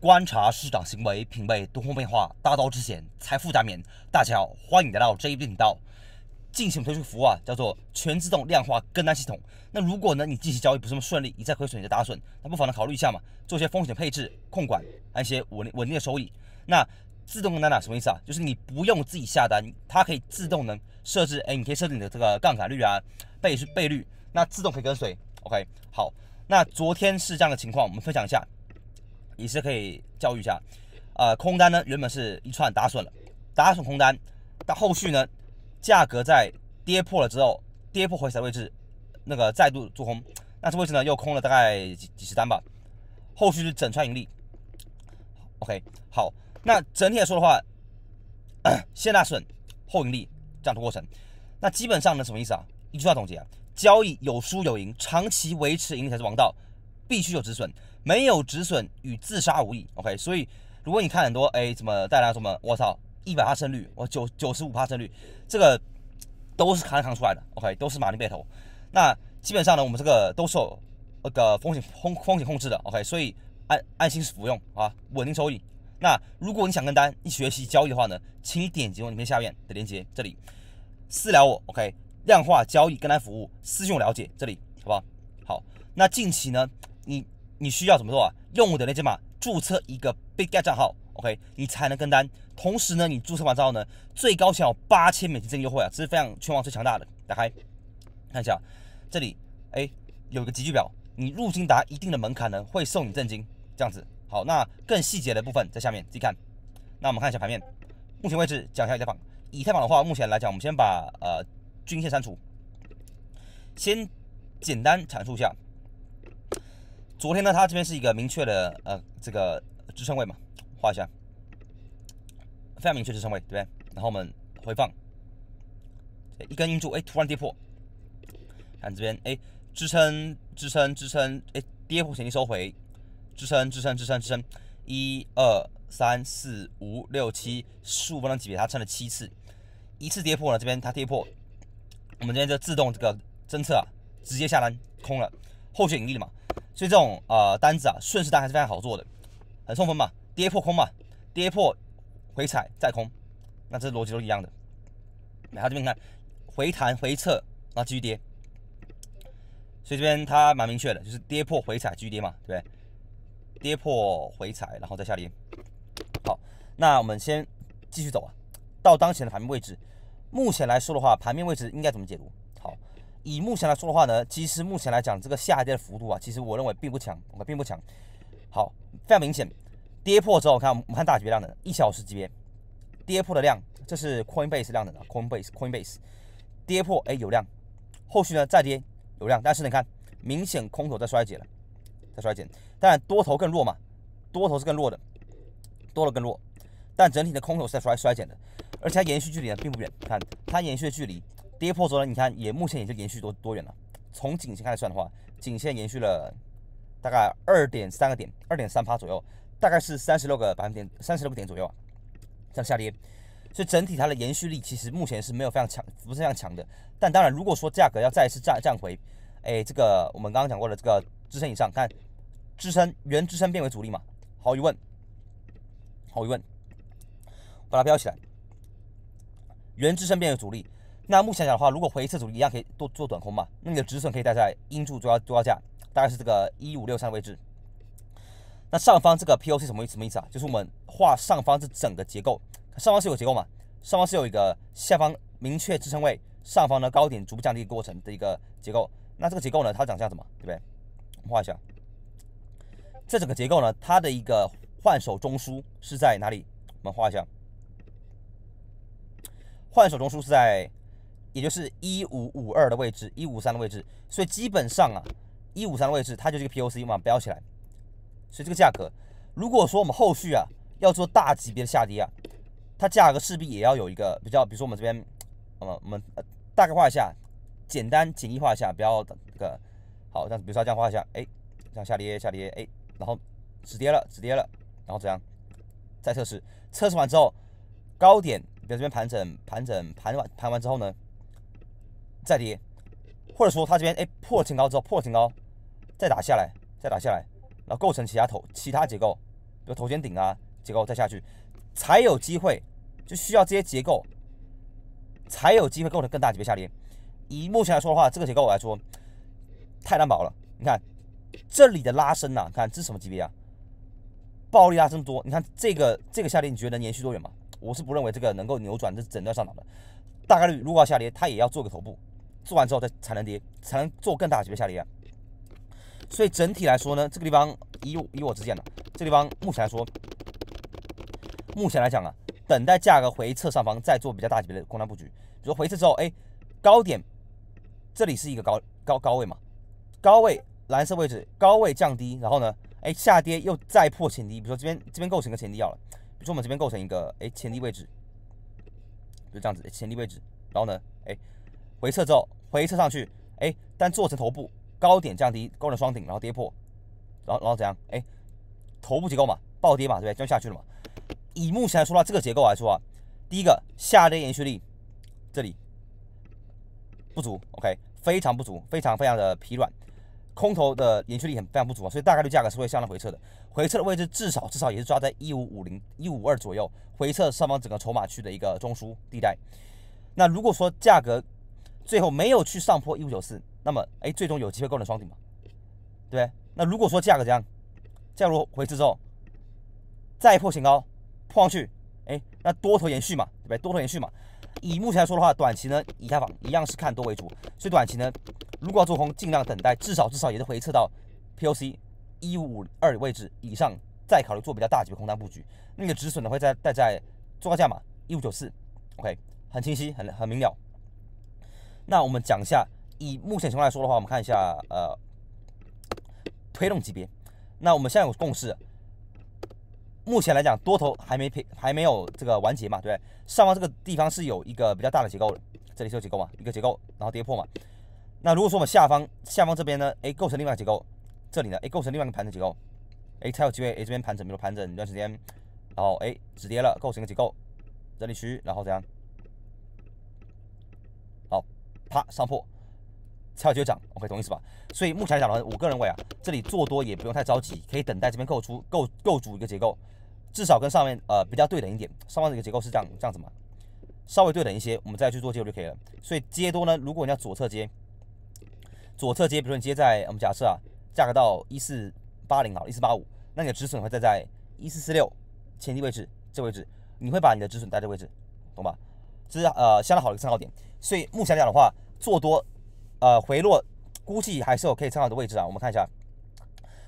观察市场行为，品味多空变化，大刀至简，财富加冕。大家好，欢迎来到这一频道。进行推出服务啊，叫做全自动量化跟单系统。那如果呢，你近期交易不是那么顺利，一再亏损，你的打损，那不妨呢考虑一下嘛，做一些风险配置、控管，按一些稳稳定的收益。那自动跟单呢，什么意思啊？就是你不用自己下单，它可以自动能设置，哎，你可以设置你的这个杠杆率啊，倍数倍率，那自动可以跟随。OK，好。那昨天是这样的情况，我们分享一下。也是可以教育一下，呃，空单呢原本是一串打损了，打损空单，但后续呢，价格在跌破了之后，跌破回踩位置，那个再度做空，那这位置呢又空了大概几几十单吧，后续是整串盈利。OK，好，那整体来说的话，先 大损，后盈利这样的过程，那基本上呢什么意思啊？一句话总结，交易有输有赢，长期维持盈利才是王道。必须有止损，没有止损与自杀无异。OK，所以如果你看很多哎怎么带来什么，我操，一百趴胜率，我九九十五趴胜率，这个都是扛扛出来的。OK，都是马力被投。那基本上呢，我们这个都受那个风险风风险控制的。OK，所以安安心服用啊，稳定收益。那如果你想跟单一学习交易的话呢，请你点击我里片下面的链接这里，私聊我。OK，量化交易跟单服务，私信我了解这里，好不好？好，那近期呢？你你需要怎么做啊？用我的链接码注册一个 b i g g e t 账号，OK，你才能跟单。同时呢，你注册完之后呢，最高享有八千美金个优惠啊，这是非常全网最强大的。打开看一下，这里哎有个集聚表，你入金达一定的门槛呢，会送你证金，这样子。好，那更细节的部分在下面自己看。那我们看一下盘面，目前为止讲一下以太坊。以太坊的话，目前来讲，我们先把呃均线删除，先简单阐述一下。昨天呢，它这边是一个明确的呃这个支撑位嘛，画一下，非常明确支撑位，对不对？然后我们回放，一根阴柱，哎，突然跌破，看这边，哎，支撑支撑支撑，哎，跌破前定收回，支撑支撑支撑支撑，一二三四五六七十五分钟级别它撑了七次，一次跌破呢，这边它跌破，我们这边就自动这个侦测啊，直接下单空了，后续盈利了嘛。所以这种啊单子啊顺势单还是非常好做的，很送分嘛，跌破空嘛，跌破回踩再空，那这逻辑都一样的。然后这边你看回弹回撤，然后继续跌，所以这边它蛮明确的，就是跌破回踩继续跌嘛，对不对？跌破回踩，然后再下跌。好，那我们先继续走啊，到当前的盘面位置，目前来说的话，盘面位置应该怎么解读？以目前来说的话呢，其实目前来讲，这个下跌的幅度啊，其实我认为并不强，我并不强。好，非常明显，跌破之后，看我们看大级别量能，一小时级别跌破的量，这是 Coinbase 量能的，Coinbase Coinbase 跌破，哎有量，后续呢再跌有量，但是你看，明显空头在衰减了，在衰减，但多头更弱嘛，多头是更弱的，多了更弱，但整体的空头是在衰衰减的，而且它延续距离呢并不远，看它延续的距离。跌破之后呢？你看，也目前也就延续多多远了。从颈线开始算的话，颈线延续了大概二点三个点，二点三趴左右，大概是三十六个百分点，三十六个点左右啊。这样下跌，所以整体它的延续力其实目前是没有非常强，不是非常强的。但当然，如果说价格要再次降降回，哎，这个我们刚刚讲过的这个支撑以上，看支撑原支撑变为阻力嘛？毫无疑问，毫无疑问，把它标起来，原支撑变为阻力。那目前讲的话，如果回一次主力，一样可以多做短空嘛？那你的止损可以待在阴柱最高最高价，大概是这个一五六三位置。那上方这个 POC 什么什么意思啊？就是我们画上方这整个结构，上方是有结构嘛？上方是有一个下方明确支撑位，上方的高点逐步降低过程的一个结构。那这个结构呢，它长样什么？对不对？画一下。这整个结构呢，它的一个换手中枢是在哪里？我们画一下。换手中枢是在。也就是一五五二的位置，一五三的位置，所以基本上啊，一五三的位置它就是一个 P O C，嘛，标起来。所以这个价格，如果说我们后续啊要做大级别的下跌啊，它价格势必也要有一个比较，比如说我们这边，呃，我们呃大概画一下，简单简易画一下，不要这个好，但是比如说这样画一下，哎，这样下跌下跌，哎，然后止跌了止跌了，然后怎样再测试？测试完之后，高点，比如这边盘整盘整盘完盘完之后呢？再跌，或者说它这边哎破前高之后破前高，再打下来，再打下来，然后构成其他头其他结构，比如头肩顶啊结构再下去，才有机会，就需要这些结构，才有机会构成更大级别下跌。以目前来说的话，这个结构我来说太难保了。你看这里的拉伸呐，看这是什么级别啊？暴力拉这么多，你看这个这个下跌你觉得能延续多远吗？我是不认为这个能够扭转这整段上涨的，大概率如果要下跌，它也要做个头部。做完之后再才能跌，才能做更大级别下跌。所以整体来说呢，这个地方以以我之见呢，这地方目前来说，目前来讲啊，等待价格回撤上方再做比较大级别的空单布局。如果回撤之后，哎，高点这里是一个高高高位嘛，高位蓝色位置高位降低，然后呢，哎下跌又再破前低，比如说这边这边构成一个前低要了，比如说我们这边构成一个哎前低位置，就这样子前低位置，然后呢，哎。回撤之后，回撤上去，哎，但做成头部高点降低，高点双顶，然后跌破，然后然后怎样？哎，头部结构嘛，暴跌嘛，对不对？就下去了嘛。以目前来说的话，这个结构来说啊，第一个下跌延续力这里不足，OK，非常不足，非常非常的疲软，空头的延续力很非常不足啊，所以大概率价格是会向上回撤的，回撤的位置至少至少也是抓在一五五零一五二左右，回撤上方整个筹码区的一个中枢地带。那如果说价格，最后没有去上破一五九四，那么哎，最终有机会构成双顶嘛，对不对？那如果说价格这样，价如回撤之后再破前高，破上去，哎，那多头延续嘛，对不对？多头延续嘛。以目前来说的话，短期呢，以下坊一样是看多为主，所以短期呢，如果要做空，尽量等待，至少至少也是回撤到 P O C 一五五二位置以上，再考虑做比较大级别空单布局。那个止损呢，会在待在最高价嘛，一五九四，OK，很清晰，很很明了。那我们讲一下，以目前情况来说的话，我们看一下呃推动级别。那我们现在有共识，目前来讲多头还没配，还没有这个完结嘛，对不对？上方这个地方是有一个比较大的结构的，这里是有结构嘛，一个结构，然后跌破嘛。那如果说我们下方下方这边呢，哎构成另外结构，这里呢哎构成另外一个盘整结构，哎才有机会哎这边盘整，比如盘整一段时间，然后哎止跌了，构成一个结构，整理区，然后怎样？啪上破，跳就涨，OK，懂意思吧？所以目前来讲呢，我个人认为啊，这里做多也不用太着急，可以等待这边构筑、构、构筑一个结构，至少跟上面呃比较对等一点。上方的一个结构是这样这样子嘛，稍微对等一些，我们再去做入就可以了。所以接多呢，如果你要左侧接，左侧接，比如说你接在我们假设啊，价格到一四八零啊，一四八五，那你的止损会在在一四四六前提位置这位置，你会把你的止损在这位置，懂吧？这是呃相当好的一个参考点。所以目前讲的话，做多，呃，回落估计还是有可以参考的位置啊。我们看一下，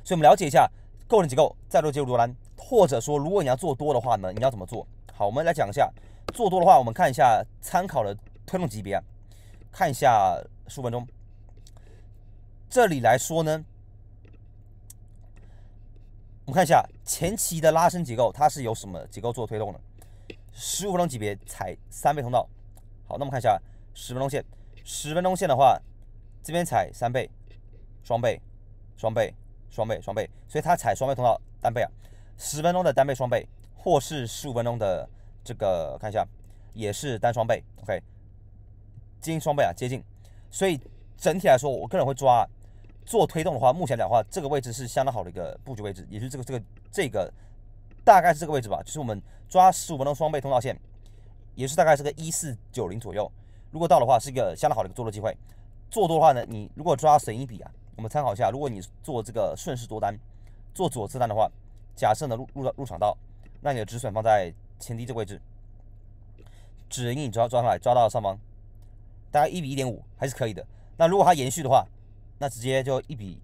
所以我们了解一下构成结构，再做介入多单，或者说如果你要做多的话呢，你要怎么做？好，我们来讲一下做多的话，我们看一下参考的推动级别，看一下十五分钟，这里来说呢，我们看一下前期的拉升结构，它是由什么结构做推动的？十五分钟级别踩三倍通道，好，那我们看一下。十分钟线，十分钟线的话，这边踩三倍、双倍、双倍、双倍、双倍，所以它踩双倍通道单倍啊，十分钟的单倍双倍，或是十五分钟的这个看一下，也是单双倍，OK，近双倍啊接近，所以整体来说，我个人会抓做推动的话，目前讲话这个位置是相当好的一个布局位置，也是这个这个这个大概是这个位置吧，就是我们抓十五分钟双倍通道线，也是大概是个一四九零左右。如果到的话，是一个相当好的一个做多机会。做多的话呢，你如果抓损益比啊，我们参考一下，如果你做这个顺势多单，做左侧单的话，假设能入入到入场道，那你的止损放在前低这位置，止盈你抓抓上来，抓到上方，大概一比一点五还是可以的。那如果它延续的话，那直接就一比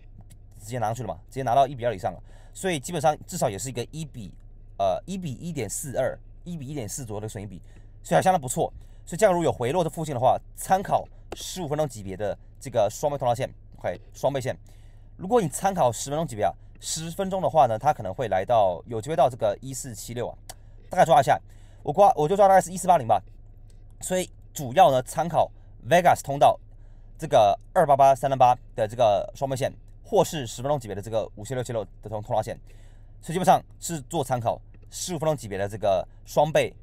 直接拿上去了嘛，直接拿到一比二以上了，所以基本上至少也是一个一比呃一比一点四二，一比一点四左右的损益比，所以还相当不错。所以，样，如果有回落的附近的话，参考十五分钟级别的这个双倍通道线，OK，双倍线。如果你参考十分钟级别啊，十分钟的话呢，它可能会来到有机会到这个一四七六啊，大概抓一下，我挂我就抓大概是一四八零吧。所以主要呢，参考 Vegas 通道这个二八八三三八的这个双倍线，或是十分钟级别的这个五七六七六的通通道线。所以基本上是做参考十五分钟级别的这个双倍。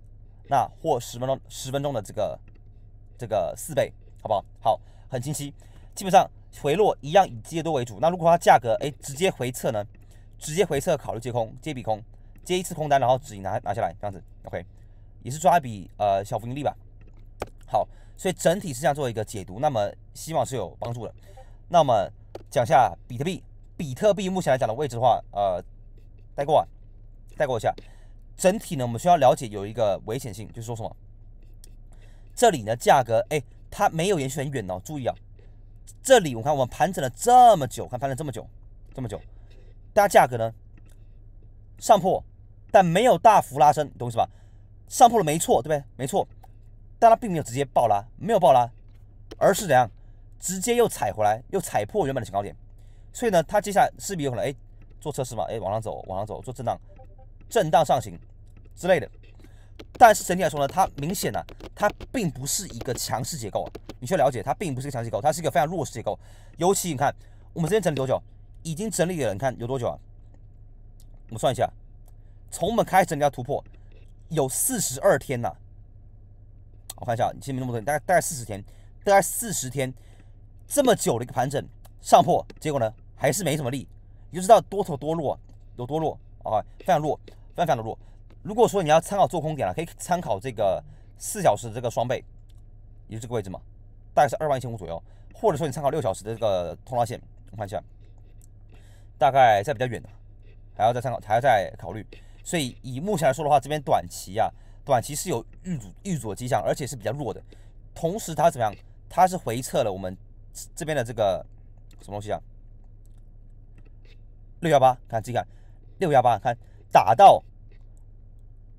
那或十分钟十分钟的这个这个四倍，好不好？好，很清晰。基本上回落一样以接多为主。那如果它价格哎直接回撤呢？直接回撤考虑接空，接笔空，接一次空单，然后止盈拿拿下来这样子。OK，也是抓一笔呃小盈利吧。好，所以整体是这样做一个解读，那么希望是有帮助的。那么讲下比特币，比特币目前来讲的位置的话，呃，带过啊，带过一下。整体呢，我们需要了解有一个危险性，就是说什么？这里呢价格，哎，它没有延续很远哦。注意啊，这里我看我们盘整了这么久，看盘整这么久，这么久，大家价格呢上破，但没有大幅拉升，懂意思吧？上破了没错，对不对？没错，但它并没有直接爆拉，没有爆拉，而是怎样？直接又踩回来，又踩破原本的前高点，所以呢，它接下来势必有可能哎做测试嘛，哎往上走，往上走，做震荡。震荡上行之类的，但是整体来说呢，它明显呢，它并不是一个强势结构啊。你去了解，它并不是一个强势结构，它是一个非常弱势结构。尤其你看，我们之前整理多久？已经整理了，你看有多久啊？我们算一下，从我们开始整理到突破，有四十二天了。我看一下，你前面那么多大概大概四十天，大概四十天，这么久的一个盘整上破，结果呢还是没什么力。你就知道多头多弱有多弱啊，非常弱。非常非常的弱。如果说你要参考做空点了，可以参考这个四小时的这个双倍，也就这个位置嘛？大概是二万一千五左右，或者说你参考六小时的这个通道线，我看一下，大概在比较远的，还要再参考，还要再考虑。所以以目前来说的话，这边短期啊，短期是有遇阻遇阻的迹象，而且是比较弱的。同时它怎么样？它是回撤了我们这边的这个什么东西啊？六幺八，看自己看，六幺八看。打到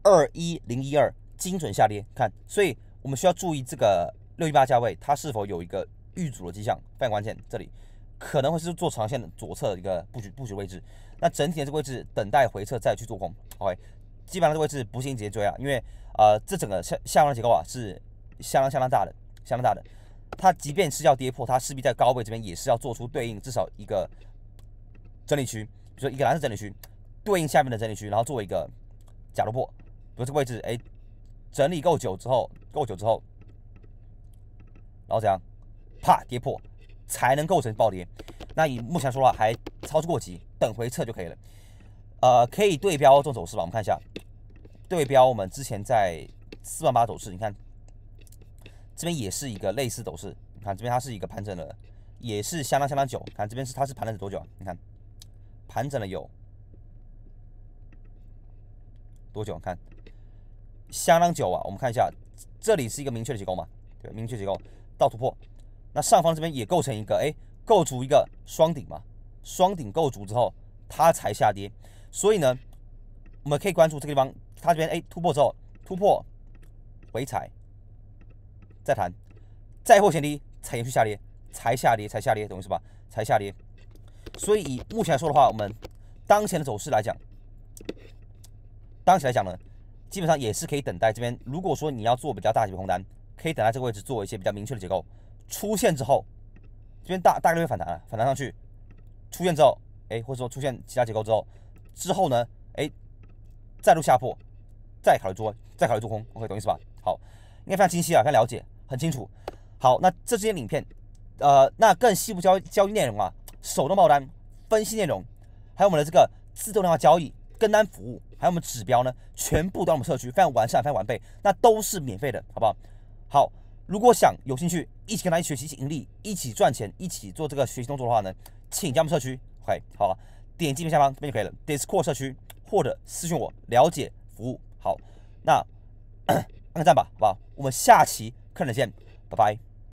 二一零一二精准下跌，看，所以我们需要注意这个六一八价位它是否有一个遇阻的迹象，非常关键。这里可能会是做长线的左侧的一个布局布局位置，那整体的这个位置等待回撤再去做空。OK，基本上这个位置不建议直接追啊，因为啊这整个下下方的结构啊是相当相当大的，相当大的。它即便是要跌破，它势必在高位这边也是要做出对应，至少一个整理区，比如说一个蓝色整理区。对应下面的整理区，然后做一个假突破，比如这个位置哎，整理够久之后，够久之后，然后这样啪跌破，才能构成暴跌。那以目前说话还超出过急，等回撤就可以了。呃，可以对标这种走势吧？我们看一下，对标我们之前在四万八走势，你看这边也是一个类似走势。你看这边它是一个盘整的，也是相当相当久。看这边是它是盘整多久啊？你看盘整了有。多久看？相当久啊！我们看一下，这里是一个明确的结构嘛？对，明确结构到突破，那上方这边也构成一个，哎，构筑一个双顶嘛？双顶构筑之后，它才下跌。所以呢，我们可以关注这个地方，它这边哎突破之后，突破回踩，再谈，再破前低才延续下跌，才下跌，才下跌，懂我意思吧？才下跌。所以以目前来说的话，我们当前的走势来讲。当时来讲呢，基本上也是可以等待这边。如果说你要做比较大级别空单，可以等待这个位置做一些比较明确的结构出现之后，这边大大概率反弹了，反弹上去出现之后，哎，或者说出现其他结构之后，之后呢，哎，再入下破，再考虑做，再考虑做空。OK，懂意思吧？好，应该非常清晰啊，非常了解，很清楚。好，那这些影片，呃，那更细部交交易内容啊，手动报单、分析内容，还有我们的这个自动化交易。跟单服务还有我们指标呢，全部到我们社区非常完善，非常完备，那都是免费的，好不好？好，如果想有兴趣一起跟他一起学习、一起盈利、一起赚钱、一起做这个学习动作的话呢，请加我们社区，OK？好，点击下方这边就可以了，Discord 社区或者私信我了解服务。好，那按个赞吧，好不好？我们下期课程见，拜拜。